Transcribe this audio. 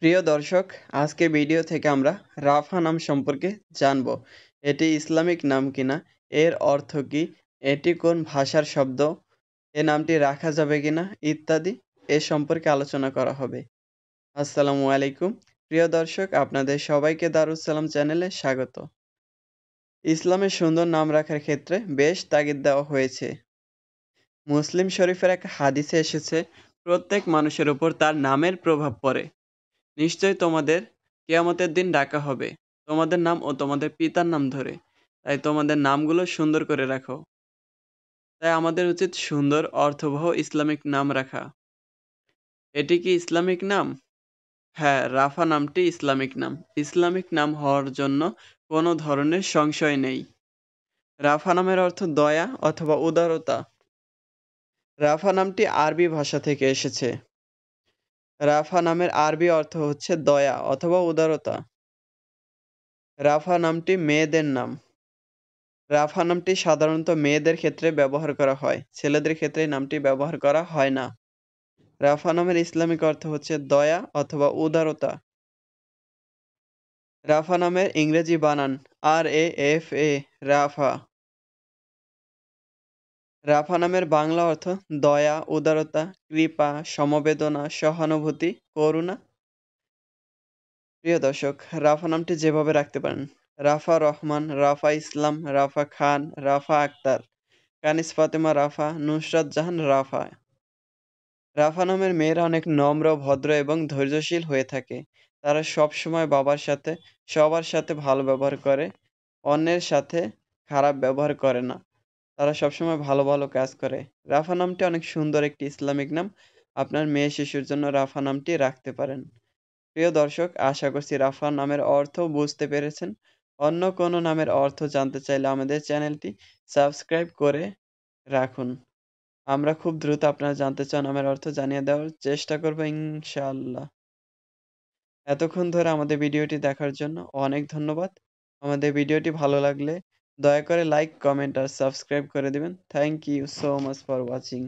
প্রিয় দর্শক আজকে ভিডিও থেকে আমরা রাফা নাম সম্পর্কে জানব এটি ইসলামিক নাম কিনা এর অর্থ কি এটি কোন ভাষার শব্দ এ নামটি রাখা যাবে কিনা ইত্যাদি এ সম্পর্কে আলোচনা করা হবে আসসালামু আলাইকুম প্রিয় দর্শক আপনাদের সবাইকে দারুসালাম চ্যানেলে স্বাগত ইসলামের সুন্দর নাম রাখার ক্ষেত্রে বেশ তাগিদ দেওয়া হয়েছে মুসলিম শরীফের এক হাদিসে এসেছে প্রত্যেক মানুষের উপর তার নামের প্রভাব পড়ে নিশ্চয় তোমাদের কেয়ামতের দিন ডাকা হবে তোমাদের নাম ও তোমাদের পিতার নাম ধরে তাই তোমাদের নামগুলো সুন্দর করে রাখো তাই আমাদের উচিত সুন্দর অর্থবহ ইসলামিক নাম রাখা এটি কি ইসলামিক নাম হ্যাঁ রাফা নামটি ইসলামিক নাম ইসলামিক নাম হওয়ার জন্য কোনো ধরনের সংশয় নেই রাফা নামের অর্থ দয়া অথবা উদারতা রাফা নামটি আরবি ভাষা থেকে এসেছে রাফা নামের আরবি অর্থ হচ্ছে দয়া অথবা উদারতা রাফা নামটি মেয়েদের নাম রাফা নামটি সাধারণত মেয়েদের ক্ষেত্রে ব্যবহার করা হয় ছেলেদের ক্ষেত্রে নামটি ব্যবহার করা হয় না রাফা নামের ইসলামিক অর্থ হচ্ছে দয়া অথবা উদারতা রাফা নামের ইংরেজি বানান আর এ এফ এ রাফা রাফা নামের বাংলা অর্থ দয়া উদারতা কৃপা সমবেদনা সহানুভূতি করুণা প্রিয় দর্শক রাফা নামটি যেভাবে রাখতে পারেন রাফা রহমান রাফা ইসলাম রাফা খান রাফা আক্তার কানিস ফাতেমা রাফা নুসরাত জাহান রাফা রাফা নামের মেয়েরা অনেক নম্র ভদ্র এবং ধৈর্যশীল হয়ে থাকে তারা সবসময় বাবার সাথে সবার সাথে ভালো ব্যবহার করে অন্যের সাথে খারাপ ব্যবহার করে না তারা সবসময় ভালো ভালো কাজ করে রাফা নামটি অনেক সুন্দর একটি ইসলামিক নাম আপনার মেয়ে শিশুর জন্য রাফা নামটি রাখতে পারেন প্রিয় দর্শক আশা করছি রাফা নামের অর্থ বুঝতে পেরেছেন অন্য কোনো নামের অর্থ জানতে চাইলে আমাদের চ্যানেলটি সাবস্ক্রাইব করে রাখুন আমরা খুব দ্রুত আপনারা জানতে চান নামের অর্থ জানিয়ে দেওয়ার চেষ্টা করব ইনশাআল্লাহ এতক্ষণ ধরে আমাদের ভিডিওটি দেখার জন্য অনেক ধন্যবাদ আমাদের ভিডিওটি ভালো লাগলে দয়া করে লাইক কমেন্ট আর সাবস্ক্রাইব করে দিবেন thank you so much for watching